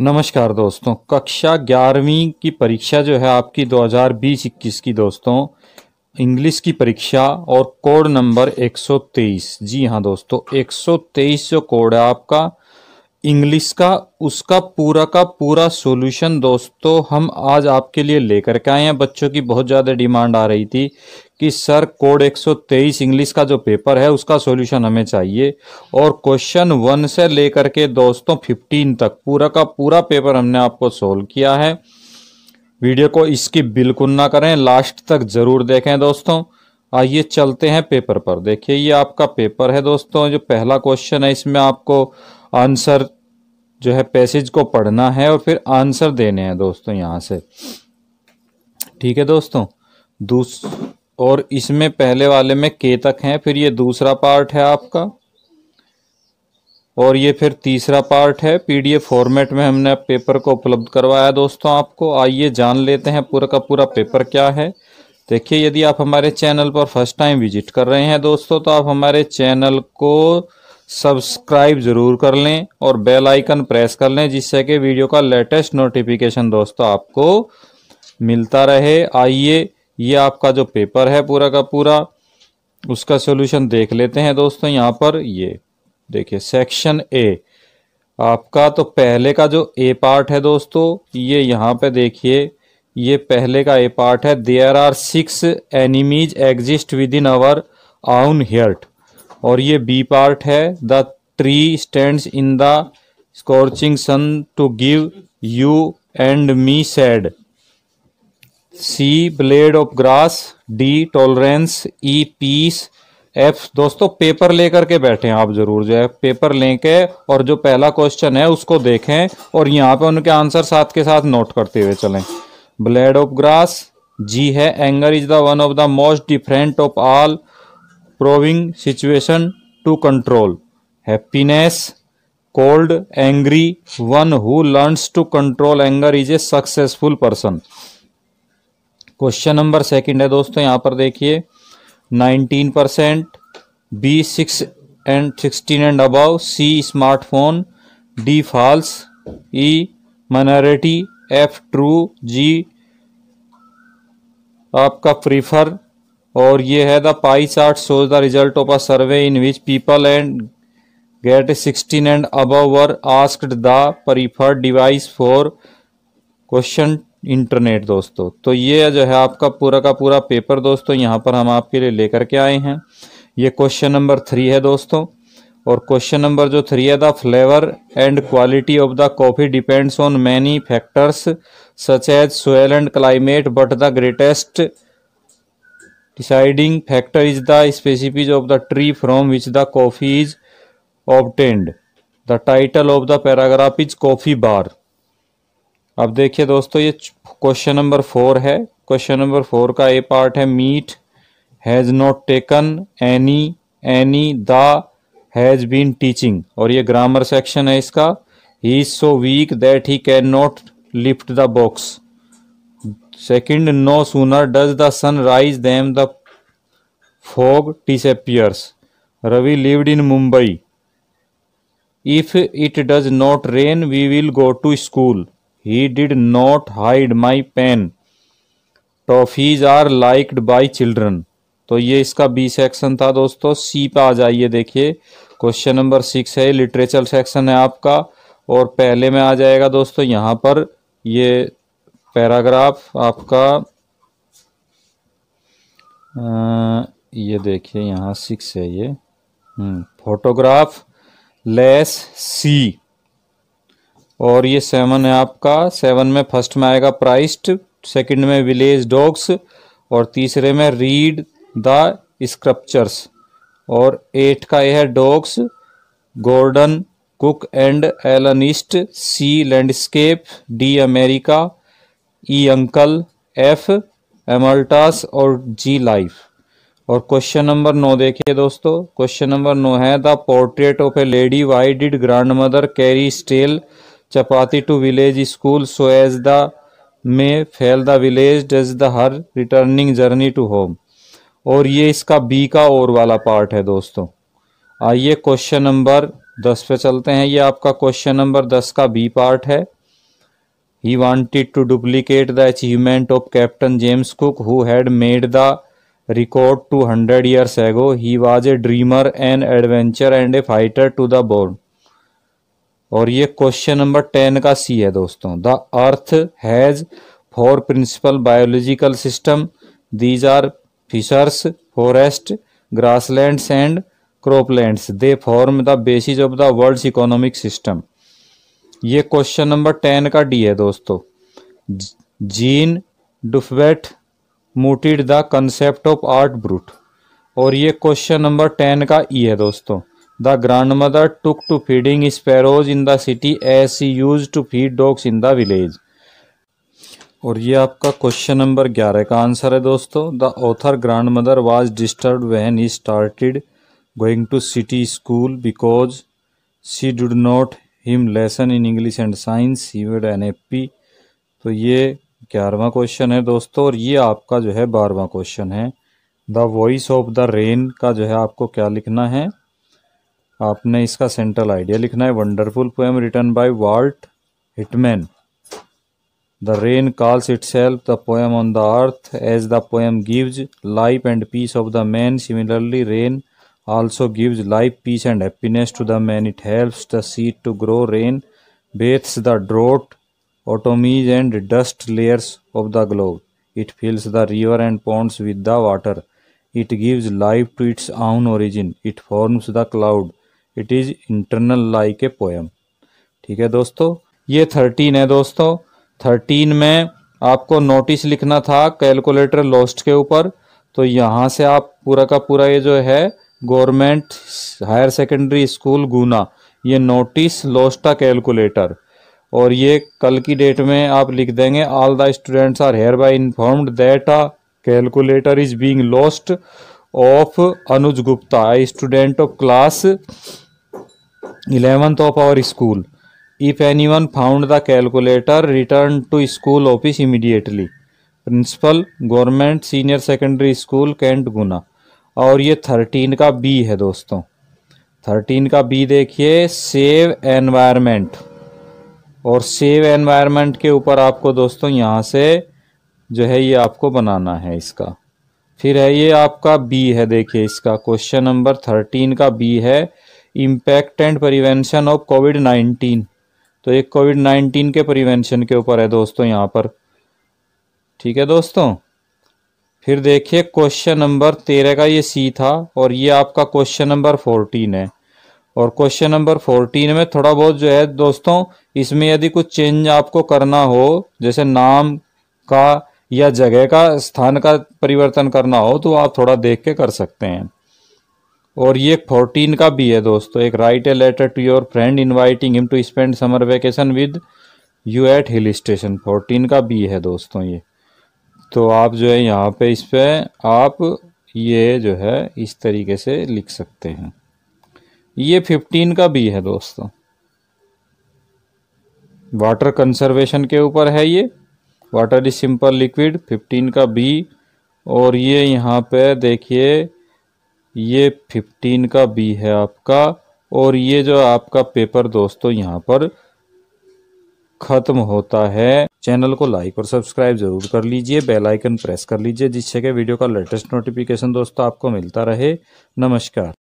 नमस्कार दोस्तों कक्षा ग्यारहवीं की परीक्षा जो है आपकी 2020-21 की दोस्तों इंग्लिश की परीक्षा और कोड नंबर 123 जी हाँ दोस्तों 123 जो कोड है आपका इंग्लिश का उसका पूरा का पूरा सॉल्यूशन दोस्तों हम आज आपके लिए लेकर के आए हैं बच्चों की बहुत ज़्यादा डिमांड आ रही थी कि सर कोड 123 इंग्लिश का जो पेपर है उसका सॉल्यूशन हमें चाहिए और क्वेश्चन वन से लेकर के दोस्तों 15 तक पूरा का पूरा पेपर हमने आपको सोल्व किया है वीडियो को इसकी बिल्कुल ना करें लास्ट तक ज़रूर देखें दोस्तों आइए चलते हैं पेपर पर देखिए ये आपका पेपर है दोस्तों जो पहला क्वेश्चन है इसमें आपको आंसर जो है पैसेज को पढ़ना है और फिर आंसर देने हैं दोस्तों यहाँ से ठीक है दोस्तों दूस और इसमें पहले वाले में के तक हैं फिर ये दूसरा पार्ट है आपका और ये फिर तीसरा पार्ट है पीडीएफ फॉर्मेट में हमने पेपर को उपलब्ध करवाया दोस्तों आपको आइए जान लेते हैं पूरा का पूरा पेपर क्या है देखिए यदि आप हमारे चैनल पर फर्स्ट टाइम विजिट कर रहे हैं दोस्तों तो आप हमारे चैनल को सब्सक्राइब ज़रूर कर लें और बेल आइकन प्रेस कर लें जिससे कि वीडियो का लेटेस्ट नोटिफिकेशन दोस्तों आपको मिलता रहे आइए ये आपका जो पेपर है पूरा का पूरा उसका सॉल्यूशन देख लेते हैं दोस्तों यहाँ पर ये देखिए सेक्शन ए आपका तो पहले का जो ए पार्ट है दोस्तों ये यहाँ पे देखिए ये पहले का ए पार्ट है there are six enemies exist within our own heart और ये बी पार्ट है the tree stand in the scorching sun to give you and me shade C blade of grass D tolerance E peace F दोस्तों paper लेकर के बैठे आप जरूर जो है पेपर लेके और जो पहला क्वेश्चन है उसको देखें और यहाँ पे उनके आंसर साथ के साथ नोट करते हुए चलें ब्लेड ऑफ ग्रास जी है anger is the one of the most different of all proving situation to control happiness cold angry one who learns to control anger is a successful person question number second है दोस्तों यहाँ पर देखिए nineteen percent B six and sixteen and above C smartphone D falls E minority F true G आपका prefer और ये है the pie chart shows the result of a survey in which people and get 16 and above were asked the preferred device for question internet दोस्तों तो ये जो है आपका पूरा का पूरा पेपर दोस्तों यहाँ पर हम आपके लिए लेकर के आए हैं ये क्वेश्चन नंबर थ्री है दोस्तों और क्वेश्चन नंबर जो थ्री है the flavour and quality of the coffee depends on many factors such as soil and climate but the greatest deciding factor is the species of the tree from which the coffee is obtained the title of the paragraph is coffee bar अब देखिए दोस्तों ये question number four है question number four का A part है meet has not taken any any the has been teaching और ये grammar section है इसका he is so weak that he can not lift the box second no sooner does the sun rise them the fog disappears Ravi lived in Mumbai if it does not rain we will go to school he did not hide my pen toffees are liked by children तो ये इसका B section था दोस्तों सी पे आ जाइए देखिए question number six है लिटरेचर सेक्शन है आपका और पहले में आ जाएगा दोस्तों यहाँ पर ये पैराग्राफ आपका आ, ये देखिए यहाँ सिक्स है ये फोटोग्राफ लेस सी और ये सेवन है आपका सेवन में फर्स्ट में आएगा प्राइस्ट सेकंड में विलेज डॉग्स और तीसरे में रीड द स्क्रप्चर्स और एट का यह है dogs golden cook and alienist C landscape D America E uncle F amaltas और जी लाइफ और क्वेश्चन नंबर नौ देखिए दोस्तों क्वेश्चन नंबर नौ है the portrait of a lady why did grandmother carry stale chapati to village school so as the may fail the village does the her returning journey to home और ये इसका B का और वाला part है दोस्तों आइए क्वेश्चन नंबर दस पे चलते हैं ये आपका क्वेश्चन नंबर दस का बी पार्ट है He wanted to duplicate the achievement of Captain James Cook, who had made the record 200 years ago. He was a dreamer, an adventurer, and a fighter to the bone. और ये question number ten का C है दोस्तों the earth has four principal biological system these are fishers forest grasslands and croplands they form the basis of the world's economic system ये question number ten का D है दोस्तों Jean Dubuffet mooted the concept of art brut और ये question number ten का E है दोस्तों the grandmother took to feeding sparrows in the city as she used to feed dogs in the village और ये आपका question number ग्यारह का आंसर है दोस्तों the author grandmother was disturb when he started going to city school because she did not him lesson in English and science he wed an AP तो ये ग्यारहवा क्वेश्चन है दोस्तों और ये आपका जो है बारहवा क्वेश्चन है the voice of the rain का जो है आपको क्या लिखना है आपने इसका सेंट्रल आइडिया लिखना है wonderful poem written by Walt Whitman the rain calls itself the poem on the earth as the poem gives life and peace of the man similarly rain also gives life, peace, and happiness to the man. It helps the seed to grow. Rain bathes the drought, atomies, and dust layers of the globe. It fills the river and ponds with the water. It gives life to its own origin. It forms the cloud. it is internal like a poem ठीक है दोस्तों ये thirteen है दोस्तों thirteen में आपको notice लिखना था कैलकुलेटर लॉस्ट के ऊपर तो यहाँ से आप पूरा का पूरा ये जो है government higher secondary school Guna ये नोटिस लोस्टा कैलकुलेटर और ये कल की डेट में आप लिख देंगे all the students are hereby informed that a calculator is being lost of Anuj Gupta I student of class eleventh of our school if any one found the calculator return to school office immediately principal government senior secondary school cantt Guna और ये thirteen का B है दोस्तों thirteen का B देखिए save environment और save environment के ऊपर आपको दोस्तों यहाँ से जो है ये आपको बनाना है इसका फिर है ये आपका बी है देखिए इसका क्वेश्चन नंबर थर्टीन का बी है impact and prevention of covid nineteen तो एक कोविड नाइन्टीन के प्रिवेंशन के ऊपर है दोस्तों यहाँ पर ठीक है दोस्तों फिर देखिए क्वेश्चन नंबर तेरह का ये सी था और ये आपका क्वेश्चन नंबर फोर्टीन है और क्वेश्चन नंबर फोर्टीन में थोड़ा बहुत जो है दोस्तों इसमें यदि कुछ चेंज आपको करना हो जैसे नाम का या जगह का स्थान का परिवर्तन करना हो तो आप थोड़ा देख के कर सकते हैं और ये फोर्टीन का भी है दोस्तों एक write a letter to your friend inviting him to spend summer vacation with you at hill station fourteen का भी है दोस्तों ये तो आप जो है यहाँ पे इस पर आप ये जो है इस तरीके से लिख सकते हैं ये फिफ्टीन का भी है दोस्तों वाटर कंजर्वेशन के ऊपर है ये water is simple liquid fifteen का बी और ये यहाँ पे देखिए ये फिफ्टीन का बी है आपका और ये जो आपका पेपर दोस्तों यहाँ पर ख़त्म होता है चैनल को लाइक और सब्सक्राइब जरूर कर लीजिए बेल आइकन प्रेस कर लीजिए जिससे कि वीडियो का लेटेस्ट नोटिफिकेशन दोस्तों आपको मिलता रहे नमस्कार